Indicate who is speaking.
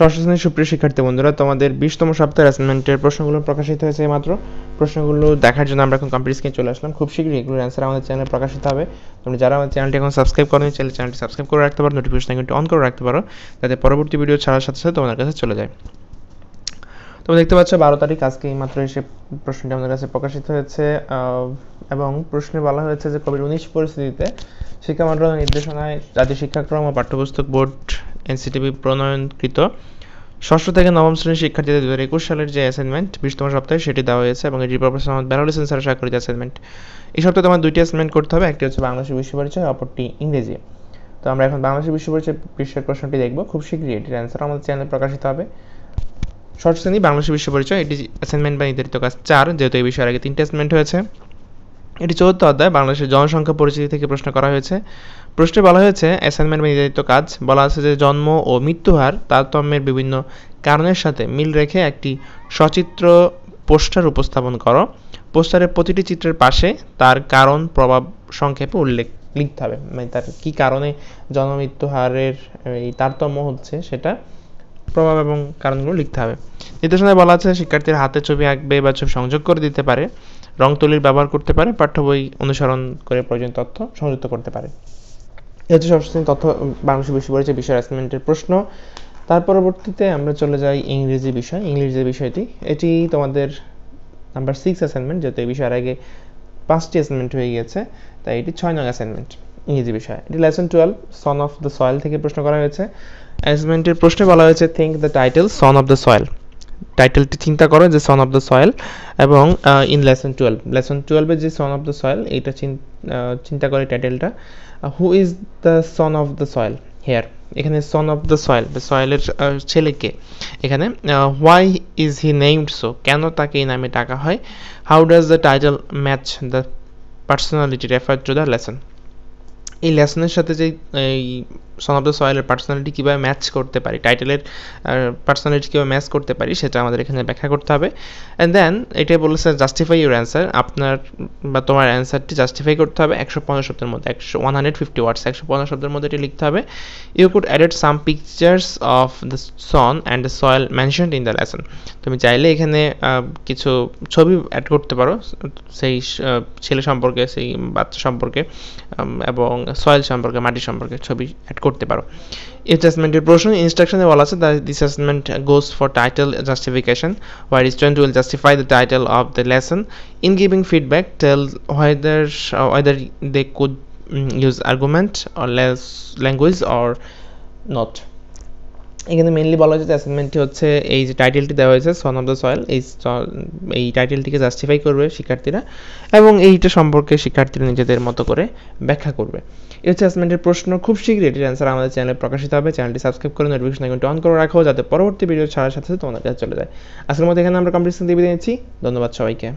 Speaker 1: সরস্বতী সুপ্রিয় শিক্ষার্থী বন্ধুরা তোমাদের বিশতম সপ্তাহের অ্যাসাইনমেন্টের প্রশ্নগুলো প্রকাশিত হয়েছে মাত্র প্রশ্নগুলো দেখার জন্য আমরা এখন কম্পিউটার স্ক্রিনে চলে আসলাম খুব শীঘ্রই এগুলোর অ্যান্সার আমাদের চ্যানেলে প্রকাশিত হবে তোমরা যারা আমাদের চ্যানেলটি এখন সাবস্ক্রাইব করোনি চ্যানেল চ্যানেলটি সাবস্ক্রাইব করে রাখতে পারো নোটিফিকেশন কিন্তু অন করে রাখতে পারো যাতে পরবর্তী ভিডিও ছাড়ার সাথে সাথে তোমাদের কাছে চলে যায় তোমরা দেখতে পাচ্ছ বারো তারিখ আজকে এই মাত্র এসে প্রশ্নটি আমাদের কাছে প্রকাশিত হয়েছে এবং প্রশ্নে বলা হয়েছে যে কোভিড উনিশ পরিস্থিতিতে শিক্ষা মন্ত্রণালয়ের নির্দেশনায় জাতীয় শিক্ষাক্রম ও পাঠ্যপুস্তক বোর্ড এনসিটিভি প্রণয়নকৃত ষষ্ঠ থেকে নবম শ্রেণীর শিক্ষার্থীদের দু হাজার একুশ সালের যে অ্যাসাইনমেন্ট বিশতম সপ্তাহে সেটি দেওয়া হয়েছে এবং এটি professor Mohammad Belal Hossain sir assignment এই সপ্তাহে তোমার দুইটি অ্যাসাইনমেন্ট করতে হবে একটি হচ্ছে বাংলাদেশের বিশ্ব পরিচয় অপরটি ইংরেজি তো আমরা এখন বাংলাদেশের বিশ্ব পরিচয় বিশ্বের প্রশ্নটি দেখব খুব শীঘ্রই এটির অ্যান্সার আমাদের চ্যানেলে প্রকাশিত হবে ষষ্ঠ শ্রেণী বাংলাদেশের বিশ্ব পরিচয় এটি অ্যাসাইনমেন্ট বা নির্ধারিত কাজ চার যেহেতু এই বিষয়ের আগে তিনটি অ্যাসাইনমেন্ট হয়েছে এটি চতুর্থ অধ্যায় বাংলাদেশের জনসংখ্যা পরিচিতি থেকে প্রশ্ন করা হয়েছে প্রশ্নে বলা হয়েছে অ্যাসাইনমেন্ট বা নির্ধারিত কাজ বলা আছে যে জন্ম ও মৃত্যু হার তারতম্যের বিভিন্ন কারণের সাথে মিল রেখে একটি সচিত্র পোস্টার উপস্থাপন করো পোস্টারের প্রতিটি চিত্রের পাশে তার কারণ প্রভাব সংক্ষেপে উল্লেখ লিখতে হবে মানে তার কী কারণে মৃত্যু হারের এই তারতম্য হচ্ছে সেটা প্রভাব এবং কারণগুলো লিখতে হবে নির্দেশনায় বলা আছে শিক্ষার্থীর হাতে ছবি আঁকবে বা ছবি সংযোগ করে দিতে পারে রং তুলির ব্যবহার করতে পারে পাঠ্য বই অনুসরণ করে প্রয়োজন তথ্য সংযুক্ত করতে পারে এটি ষষ্ঠ তথ্য বাংলাদেশে বেশি পড়েছে বিষয় অ্যাসাইনমেন্টের প্রশ্ন তার পরবর্তীতে আমরা চলে যাই ইংরেজি বিষয় ইংরেজি বিষয়টি এটি তোমাদের নাম্বার সিক্স অ্যাসাইনমেন্ট যেহেতু এই বিষয়ের আগে পাঁচটি অ্যাসাইনমেন্ট হয়ে গিয়েছে তাই এটি ছয় নং অ্যাসাইনমেন্ট ইংরেজি বিষয় এটি lesson twelve son of the soil থেকে প্রশ্ন করা হয়েছে অ্যাসাইনমেন্টের প্রশ্নে বলা হয়েছে think the title son of the soil টাইটেলটি চিন্তা করো যে সন অফ দ্য সয়েল এবং ইন লেসন টুয়েলভ লেসন টুয়েলভে যে সন অফ দ্য সয়েল এটা চিন্তা করে টাইটেলটা who is the son of the soil here এখানে সন অফ দ্য সয়েল সয়েলের ছেলেকে এখানে why is he named so কেন তাকে এই নামে ডাকা হয় how does the title match the personality refer to the lesson এই লেসনের সাথে যে এই সন অফ দ্য সয়েলের পার্সোনালিটি কীভাবে ম্যাচ করতে পারি টাইটেলের পার্সোনালিটি কীভাবে ম্যাচ করতে পারি সেটা আমাদের এখানে ব্যাখ্যা করতে হবে অ্যান্ড দেন এটাই বলেছে জাস্টিফাই ইউর অ্যান্সার আপনার বা তোমার অ্যান্সারটি জাস্টিফাই করতে হবে একশো পনেরো শব্দের মধ্যে একশো ওয়ান হান্ড্রেড ফিফটি ওয়ার্ডস একশো পনেরো শব্দের মধ্যে এটি লিখতে হবে you could added some pictures of the son and the soil mention in the lesson তুমি চাইলে এখানে কিছু ছবি অ্যাড করতে পারো সেই ছেলে সম্পর্কে সেই বাচ্চা সম্পর্কে এবং সয়েল সম্পর্কে মাটি সম্পর্কে ছবি অ্যাড করতে করতে পারো অ্যাডজাস্টমেন্টের প্রশ্ন ইনস্ট্রাকশনে বলা আছে the this assessment goes for title justification where student will justify the title of the lesson in giving feedback tell whether whether they could use argument or language or not এখানে mainly বলা হয়েছে অ্যাসাইনমেন্টটি হচ্ছে এই যে টাইটেলটি দেওয়া হয়েছে সন of the soil এই এই টাইটেলটিকে জাস্টিফাই করবে শিক্ষার্থীরা এবং এইটা সম্পর্কে শিক্ষার্থীরা নিজেদের মতো করে ব্যাখ্যা করবে এই হচ্ছে অ্যাসাইনমেন্টের প্রশ্ন খুব শীঘ্রই এটির অ্যান্সার আমাদের চ্যানেলে প্রকাশিত হবে চ্যানেলটি সাবস্ক্রাইব করে নোটিফিকেশন আইকনটি অন করে রাখো যাতে পরবর্তী ভিডিও ছাড়ার সাথে সাথে তোমাদের কাছে চলে যায় আজকের মতো এখানে আমরা কম্পিটিশন দিয়ে নিচ্ছি ধন্যবাদ সবাইকে